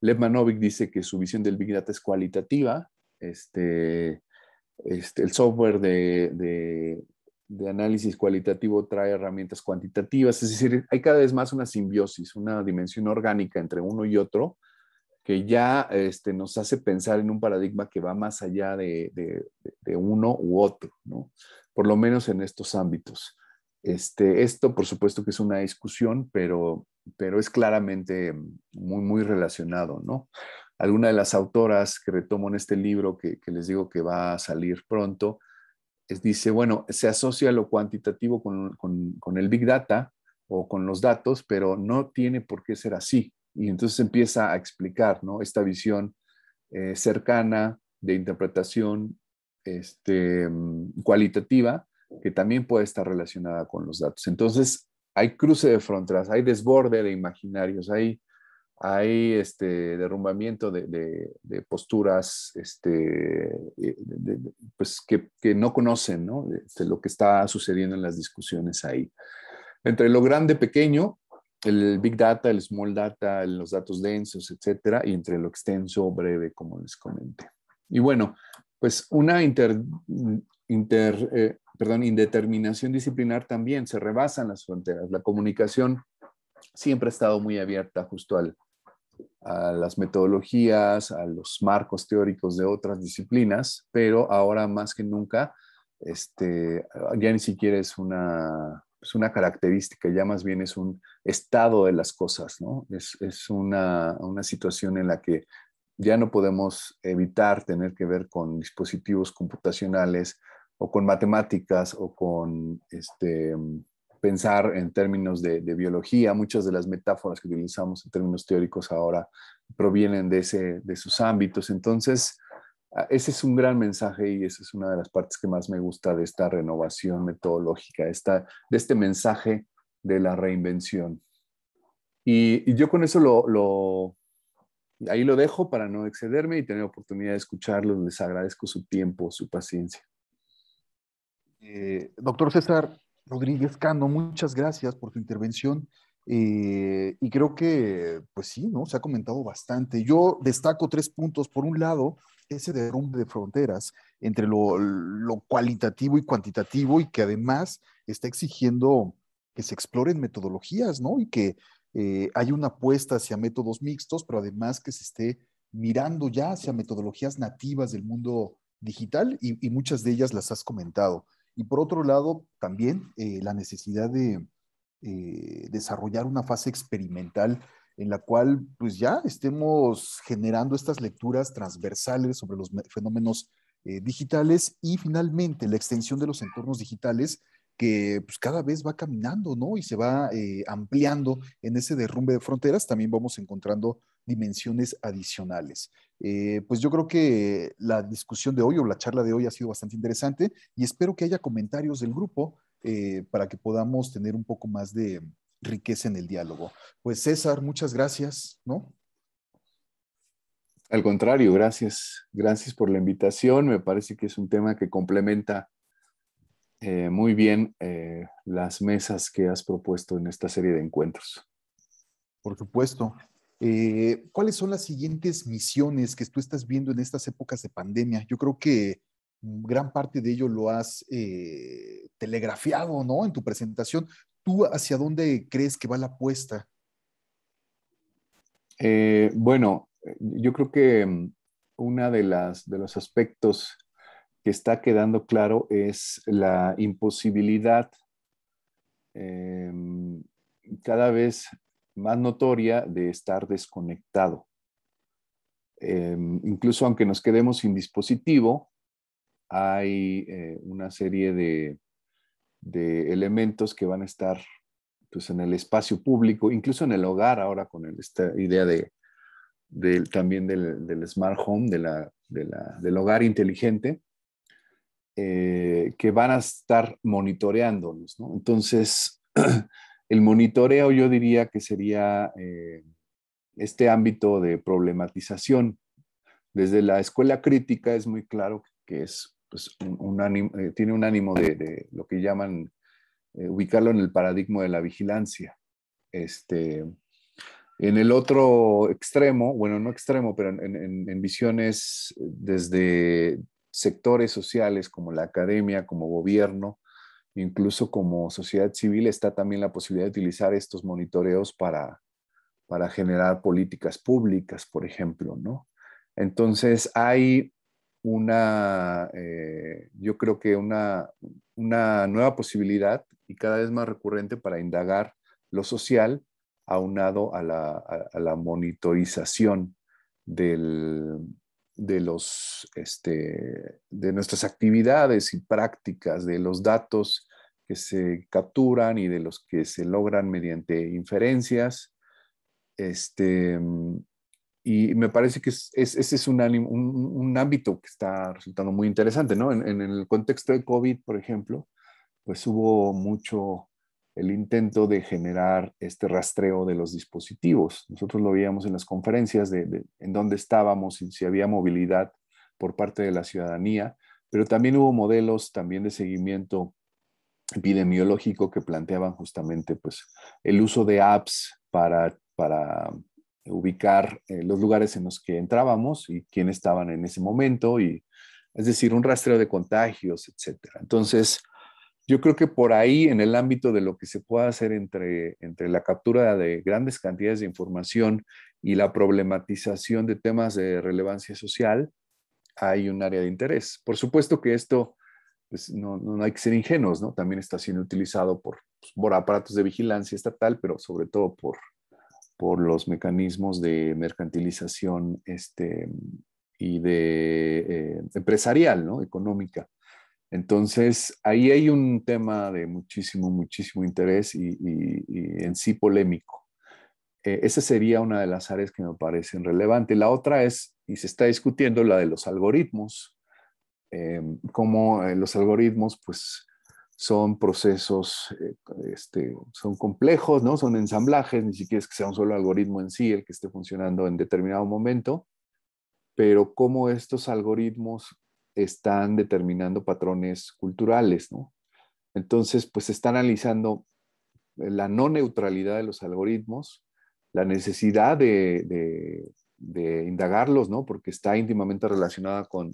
Manovic dice que su visión del Big Data es cualitativa. Este, este el software de análisis cualitativo trae herramientas cuantitativas, es decir, hay cada vez más una simbiosis, una dimensión orgánica entre uno y otro que ya este, nos hace pensar en un paradigma que va más allá de, uno u otro, ¿no? Por lo menos en estos ámbitos. Este, esto, por supuesto, que es una discusión, pero, pero es claramente mm, muy, muy relacionado, ¿no? Alguna de las autoras que retomo en este libro, que, les digo que va a salir pronto, dice, bueno, se asocia lo cuantitativo con, con, con el Big Data o con los datos, pero no tiene por qué ser así y entonces empieza a explicar esta visión eh, cercana de interpretación este, mm, cualitativa que también puede estar relacionada con los datos. Entonces, hay cruce de fronteras, hay desborde de imaginarios, hay, hay este derrumbamiento de, posturas este, eh, pues que, no conocen este, lo que está sucediendo en las discusiones ahí. Entre lo grande y pequeño, el big data, el small data, los datos densos, etcétera, y entre lo extenso o breve, como les comenté. Y bueno, pues una inter, inter, eh, perdón, indeterminación disciplinar también se rebasan las fronteras. La comunicación siempre ha estado muy abierta justo al, a las metodologías, a los marcos teóricos de otras disciplinas, pero ahora más que nunca, este, ya ni siquiera es una es una característica, ya más bien es un estado de las cosas, ¿no? Es, una, situación en la que ya no podemos evitar tener que ver con dispositivos computacionales o con matemáticas o con este, pensar en términos de, biología. Muchas de las metáforas que utilizamos en términos teóricos ahora provienen de, ese, de esos ámbitos. Entonces, Ah, ese es un gran mensaje y esa es una de las partes que más me gusta de esta renovación metodológica, esta, de este mensaje de la reinvención. Y, yo con eso lo, ahí lo dejo para no excederme y tener oportunidad de escucharlos. Les agradezco su tiempo, su paciencia. Eh, doctor César Rodríguez Cano, muchas gracias por su intervención. Eh, y creo que, pues sí, ¿no? Se ha comentado bastante. Yo destaco tres puntos. Por un lado, ese derrumbe de fronteras entre lo, cualitativo y cuantitativo y que además está exigiendo que se exploren metodologías, ¿no? Y que eh, hay una apuesta hacia métodos mixtos, pero además que se esté mirando ya hacia metodologías nativas del mundo digital y, muchas de ellas las has comentado. Y por otro lado, también eh, la necesidad de, eh, desarrollar una fase experimental en la cual pues ya estemos generando estas lecturas transversales sobre los fenómenos eh, digitales y finalmente la extensión de los entornos digitales que pues, cada vez va caminando, ¿no? Y se va eh, ampliando en ese derrumbe de fronteras, también vamos encontrando dimensiones adicionales. pues yo creo que la discusión de hoy o la charla de hoy ha sido bastante interesante y espero que haya comentarios del grupo eh, para que podamos tener un poco más de riqueza en el diálogo. Pues César, muchas gracias, ¿no? Al contrario, gracias. Gracias por la invitación. Me parece que es un tema que complementa eh, muy bien eh, las mesas que has propuesto en esta serie de encuentros. Por supuesto. ¿Cuáles son las siguientes misiones que tú estás viendo en estas épocas de pandemia? Yo creo que gran parte de ello lo has eh, telegrafiado, ¿no? En tu presentación, ¿tú hacia dónde crees que va la apuesta? Eh, bueno, eh, yo creo que mm, uno de, de los aspectos que está quedando claro es la imposibilidad mm, cada vez más notoria de estar desconectado. Mm, incluso aunque nos quedemos sin dispositivo, hay eh, una serie de, de, elementos que van a estar pues, en el espacio público, incluso en el hogar ahora con esta idea de, también del, del, smart home, de la, la, del hogar inteligente, eh, que van a estar monitoreándonos. Entonces, el monitoreo yo diría que sería eh, este ámbito de problematización. Desde la escuela crítica es muy claro que es pues, un, eh, tiene un ánimo de, lo que llaman eh, ubicarlo en el paradigma de la vigilancia. Este, en el otro extremo, bueno, no extremo, pero en, visiones desde sectores sociales como la academia, como gobierno, incluso como sociedad civil, está también la posibilidad de utilizar estos monitoreos para, para generar políticas públicas, por ejemplo, ¿no? Entonces, hay una, eh, yo creo que una, una nueva posibilidad y cada vez más recurrente para indagar lo social aunado a la, monitorización de, los, este, de nuestras actividades y prácticas, de los datos que se capturan y de los que se logran mediante inferencias. Este, y me parece que ese es un, ámbito que está resultando muy interesante, ¿no? En, el contexto de COVID, por ejemplo, pues hubo mucho el intento de generar este rastreo de los dispositivos. Nosotros lo veíamos en las conferencias de, en dónde estábamos y si había movilidad por parte de la ciudadanía, pero también hubo modelos también de seguimiento epidemiológico que planteaban justamente pues el uso de apps para, para ubicar eh, los lugares en los que entrábamos y quién estaban en ese momento, y, es decir, un rastreo de contagios, etcétera. Entonces, yo creo que por ahí, en el ámbito de lo que se puede hacer entre, entre la captura de grandes cantidades de información y la problematización de temas de relevancia social, hay un área de interés. Por supuesto que esto pues, no, hay que ser ingenuos, ¿no? También está siendo utilizado por, pues, por aparatos de vigilancia estatal, pero sobre todo por por los mecanismos de mercantilización este, y de eh, empresarial, ¿no? Económica. Entonces, ahí hay un tema de muchísimo, muchísimo interés y, en sí polémico. Eh, esa sería una de las áreas que me parecen relevantes. La otra es, y se está discutiendo, la de los algoritmos. Em, cómo eh, los algoritmos, pues, son procesos, eh, este, son complejos, ¿no? Son ensamblajes, ni siquiera es que sea un solo algoritmo en sí el que esté funcionando en determinado momento, pero cómo estos algoritmos están determinando patrones culturales, ¿no? Entonces, pues se está analizando la no neutralidad de los algoritmos, la necesidad de, indagarlos, ¿no? Porque está íntimamente relacionada con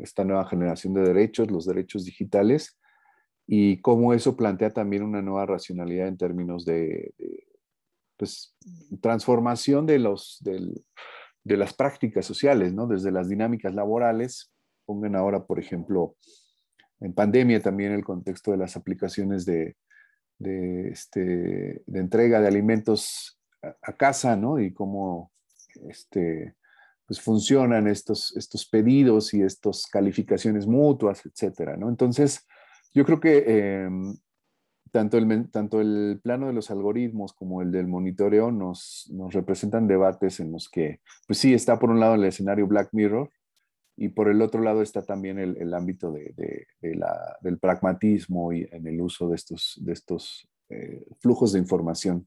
esta nueva generación de derechos, los derechos digitales, y cómo eso plantea también una nueva racionalidad en términos de, pues, transformación de, los, de las prácticas sociales, ¿no? desde las dinámicas laborales. Pongan ahora, por ejemplo, en pandemia también el contexto de las aplicaciones de, este, entrega de alimentos a, casa, ¿no? Y cómo este, pues funcionan estos, estos pedidos y estas calificaciones mutuas, etcétera, ¿no? Entonces, yo creo que em, tanto, el, tanto el plano de los algoritmos como el del monitoreo nos, nos representan debates en los que, pues sí, está por un lado el escenario Black Mirror y por el otro lado está también el, ámbito de, del pragmatismo y en el uso de estos, de estos eh, flujos de información.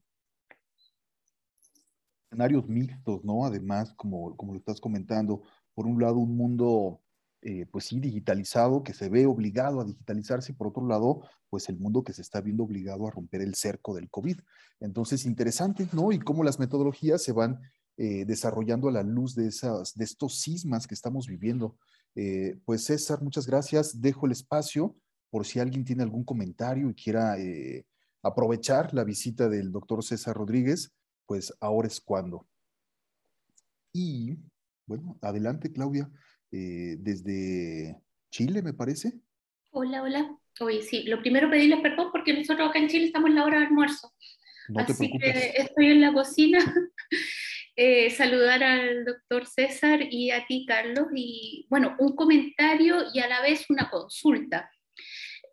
Escenarios mixtos, ¿no? Además, como, como lo estás comentando, por un lado un mundo eh, pues sí, digitalizado, que se ve obligado a digitalizarse, por otro lado, pues el mundo que se está viendo obligado a romper el cerco del COVID. Entonces, interesante, ¿no? Y cómo las metodologías se van eh, desarrollando a la luz de, esas, de estos sismas que estamos viviendo. Eh, pues César, muchas gracias. Dejo el espacio por si alguien tiene algún comentario y quiera aprovechar la visita del doctor César Rodríguez, pues ahora es cuando. Y bueno, adelante, Claudia. Eh, desde Chile, me parece. Hola, hola. Hoy sí, lo primero pedirles perdón porque nosotros acá en Chile estamos en la hora de almuerzo. Así que estoy en la cocina. Eh, saludar al doctor César y a ti, Carlos. Y bueno, un comentario y a la vez una consulta.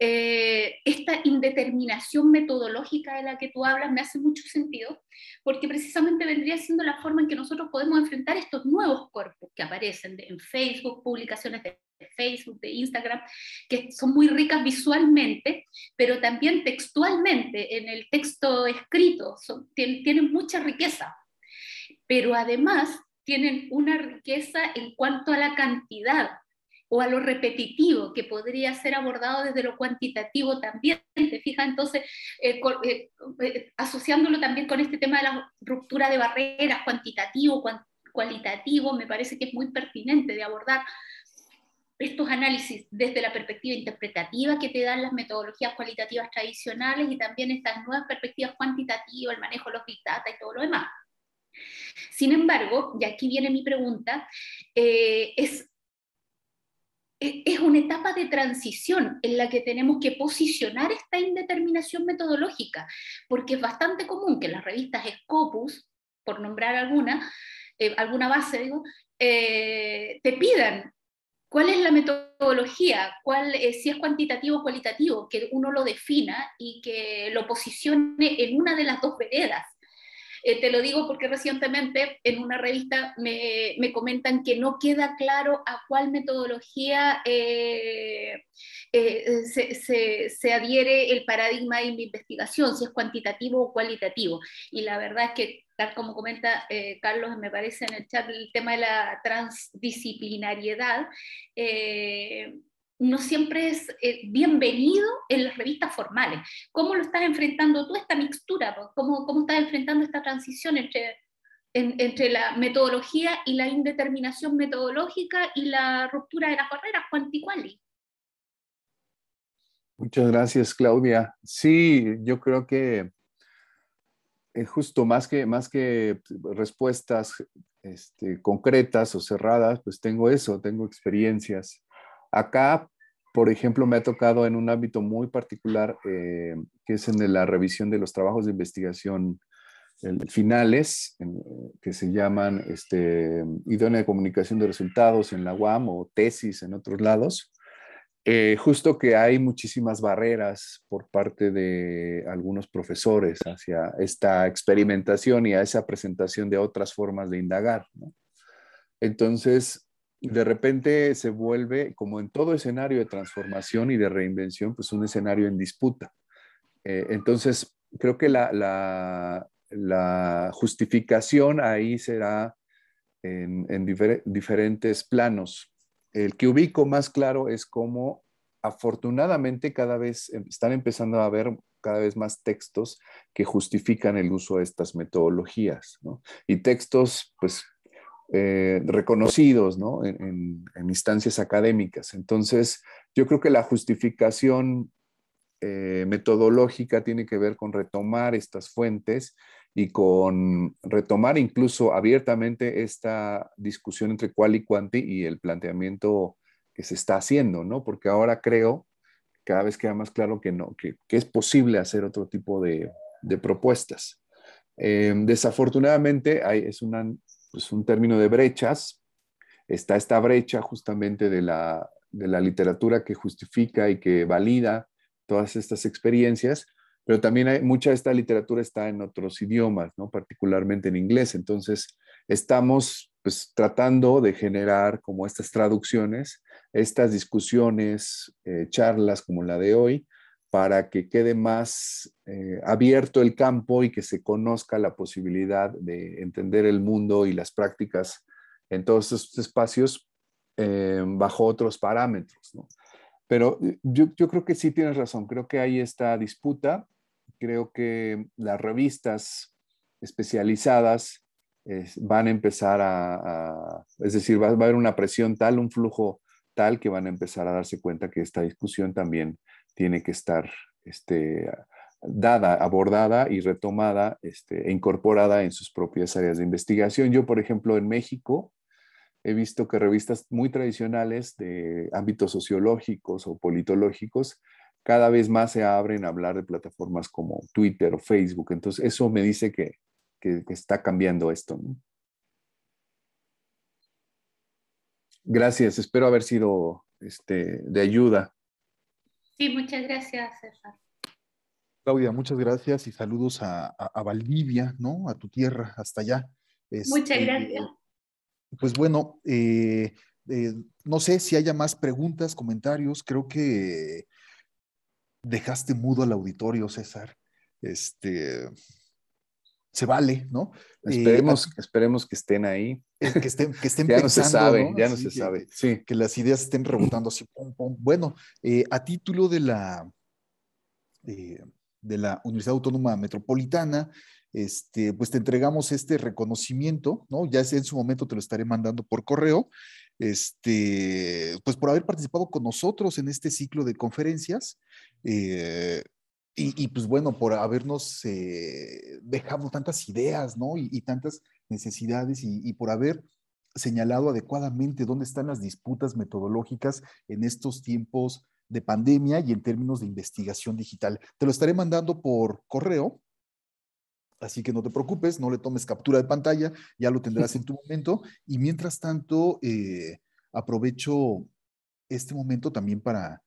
Eh, esta indeterminación metodológica de la que tú hablas me hace mucho sentido, porque precisamente vendría siendo la forma en que nosotros podemos enfrentar estos nuevos cuerpos que aparecen en Facebook, publicaciones de Facebook, de Instagram, que son muy ricas visualmente, pero también textualmente, en el texto escrito, tienen mucha riqueza. Pero además tienen una riqueza en cuanto a la cantidad o a lo repetitivo que podría ser abordado desde lo cuantitativo también. Te fijas entonces, eh, eh, eh, asociándolo también con este tema de la ruptura de barreras, cuantitativo, cualitativo, me parece que es muy pertinente de abordar estos análisis desde la perspectiva interpretativa que te dan las metodologías cualitativas tradicionales y también estas nuevas perspectivas cuantitativas, el manejo de los big data y todo lo demás. Sin embargo, y aquí viene mi pregunta, es es una etapa de transición en la que tenemos que posicionar esta indeterminación metodológica, porque es bastante común que las revistas Scopus, por nombrar alguna, eh, alguna base, digo, eh, te pidan cuál es la metodología, cuál, eh, si es cuantitativo o cualitativo, que uno lo defina y que lo posicione en una de las dos veredas eh, te lo digo porque recientemente en una revista me, comentan que no queda claro a cuál metodología eh, eh, se, adhiere el paradigma de mi investigación, si es cuantitativo o cualitativo. Y la verdad es que, tal como comenta Carlos, me parece en el chat el tema de la transdisciplinariedad no siempre es eh, bienvenido en las revistas formales. ¿Cómo lo estás enfrentando tú esta mixtura? ¿Cómo, cómo estás enfrentando esta transición entre, entre la metodología y la indeterminación metodológica y la ruptura de las barreras cuanticuali? Muchas gracias, Claudia. Sí, yo creo que es eh, justo más que, más que respuestas este, concretas o cerradas, pues tengo eso, tengo experiencias Acá, por ejemplo, me ha tocado en un ámbito muy particular, eh, que es en la revisión de los trabajos de investigación finales, eh, que se llaman este, idónea de comunicación de resultados en la UAM o tesis en otros lados. Eh, justo que hay muchísimas barreras por parte de algunos profesores hacia esta experimentación y a esa presentación de otras formas de indagar. Entonces, de repente se vuelve, como en todo escenario de transformación y de reinvención, pues un escenario en disputa. Eh, entonces, creo que la, justificación ahí será en, diferentes planos. El que ubico más claro es cómo afortunadamente cada vez em, están empezando a haber cada vez más textos que justifican el uso de estas metodologías, Y textos, pues, eh, reconocidos ¿no? en, instancias académicas. Entonces, yo creo que la justificación eh, metodológica tiene que ver con retomar estas fuentes y con retomar incluso abiertamente esta discusión entre cuál y cuanti y el planteamiento que se está haciendo, ¿no? Porque ahora creo, cada vez queda más claro que no, que, es posible hacer otro tipo de, propuestas. Em, desafortunadamente hay, es una pues, un término de brechas. Está esta brecha justamente de la, literatura que justifica y que valida todas estas experiencias, pero también hay, mucha de esta literatura está en otros idiomas, ¿no? particularmente en inglés. Entonces, estamos pues, tratando de generar como estas traducciones, estas discusiones, eh, charlas como la de hoy, para que quede más eh, abierto el campo y que se conozca la posibilidad de entender el mundo y las prácticas en todos estos espacios eh, bajo otros parámetros. ¿no? Pero eh, yo, creo que sí tienes razón, creo que hay esta disputa, creo que las revistas especializadas van a empezar a, es decir, va, va, a haber una presión tal, un flujo tal que van a empezar a darse cuenta que esta discusión también tiene que estar este, dada, abordada y retomada este, e incorporada en sus propias áreas de investigación. Yo, por ejemplo, en México he visto que revistas muy tradicionales de ámbitos sociológicos o politológicos cada vez más se abren a hablar de plataformas como Twitter o Facebook. Entonces, eso me dice que, está cambiando esto. Gracias, espero haber sido este, de ayuda. Sí, muchas gracias, César. Claudia, muchas gracias y saludos a, Valdivia, ¿no? A tu tierra, hasta allá. muchas este, gracias. Eh, pues bueno, eh, eh, no sé si haya más preguntas, comentarios. Creo que dejaste mudo al auditorio, César. Este se vale, ¿no? Esperemos, esperemos que estén ahí. Que estén, que estén ya no se sabe, ya no se sabe. Que las ideas estén rebotando así, Bueno, a título de la de la Universidad Autónoma Metropolitana, este, pues te entregamos este reconocimiento, ¿no? Ya en su momento te lo estaré mandando por correo, este, pues por haber participado con nosotros en este ciclo de conferencias. Eh, y, pues bueno, por habernos eh, dejado tantas ideas, Y, tantas necesidades y, y, por haber señalado adecuadamente dónde están las disputas metodológicas en estos tiempos de pandemia y en términos de investigación digital. Te lo estaré mandando por correo, así que no te preocupes, no le tomes captura de pantalla, ya lo tendrás en tu momento. Y mientras tanto, eh, aprovecho este momento también para